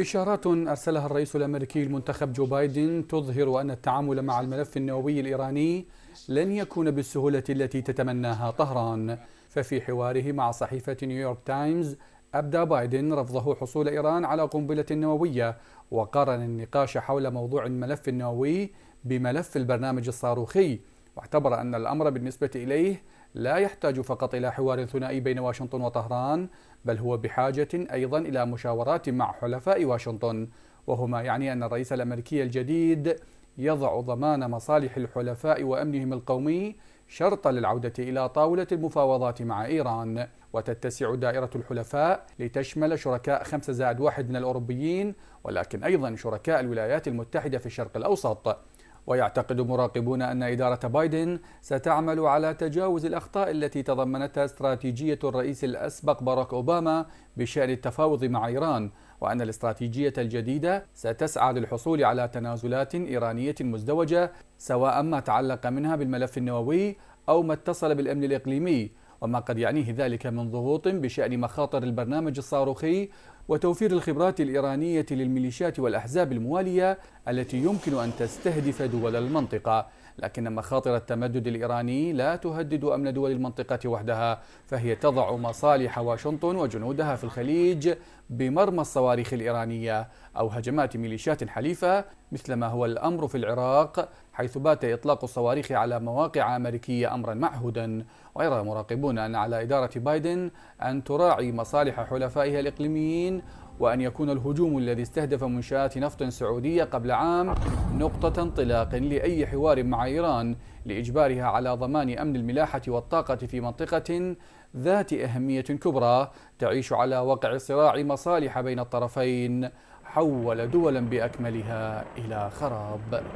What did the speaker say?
إشارات أرسلها الرئيس الأمريكي المنتخب جو بايدن تظهر أن التعامل مع الملف النووي الإيراني لن يكون بالسهولة التي تتمناها طهران ففي حواره مع صحيفة نيويورك تايمز أبدى بايدن رفضه حصول إيران على قنبلة نووية وقارن النقاش حول موضوع الملف النووي بملف البرنامج الصاروخي واعتبر أن الأمر بالنسبة إليه لا يحتاج فقط إلى حوار ثنائي بين واشنطن وطهران بل هو بحاجة أيضا إلى مشاورات مع حلفاء واشنطن وهما يعني أن الرئيس الأمريكي الجديد يضع ضمان مصالح الحلفاء وأمنهم القومي شرطا للعودة إلى طاولة المفاوضات مع إيران وتتسع دائرة الحلفاء لتشمل شركاء خمسة زائد واحد من الأوروبيين ولكن أيضا شركاء الولايات المتحدة في الشرق الأوسط ويعتقد مراقبون أن إدارة بايدن ستعمل على تجاوز الأخطاء التي تضمنتها استراتيجية الرئيس الأسبق باراك أوباما بشأن التفاوض مع إيران وأن الاستراتيجية الجديدة ستسعى للحصول على تنازلات إيرانية مزدوجة سواء ما تعلق منها بالملف النووي أو ما اتصل بالأمن الإقليمي وما قد يعنيه ذلك من ضغوط بشأن مخاطر البرنامج الصاروخي وتوفير الخبرات الإيرانية للميليشيات والأحزاب الموالية التي يمكن أن تستهدف دول المنطقة لكن مخاطر التمدد الإيراني لا تهدد أمن دول المنطقة وحدها فهي تضع مصالح واشنطن وجنودها في الخليج بمرمى الصواريخ الإيرانية أو هجمات ميليشيات حليفة مثلما هو الأمر في العراق حيث بات إطلاق الصواريخ على مواقع أمريكية أمرا معهودا ويرى مراقبون أن على إدارة بايدن أن تراعي مصالح حلفائها الإقليميين وأن يكون الهجوم الذي استهدف منشآت نفط سعودية قبل عام نقطة انطلاق لأي حوار مع إيران لإجبارها على ضمان أمن الملاحة والطاقة في منطقة ذات أهمية كبرى تعيش على وقع صراع مصالح بين الطرفين حول دولا باكملها الى خراب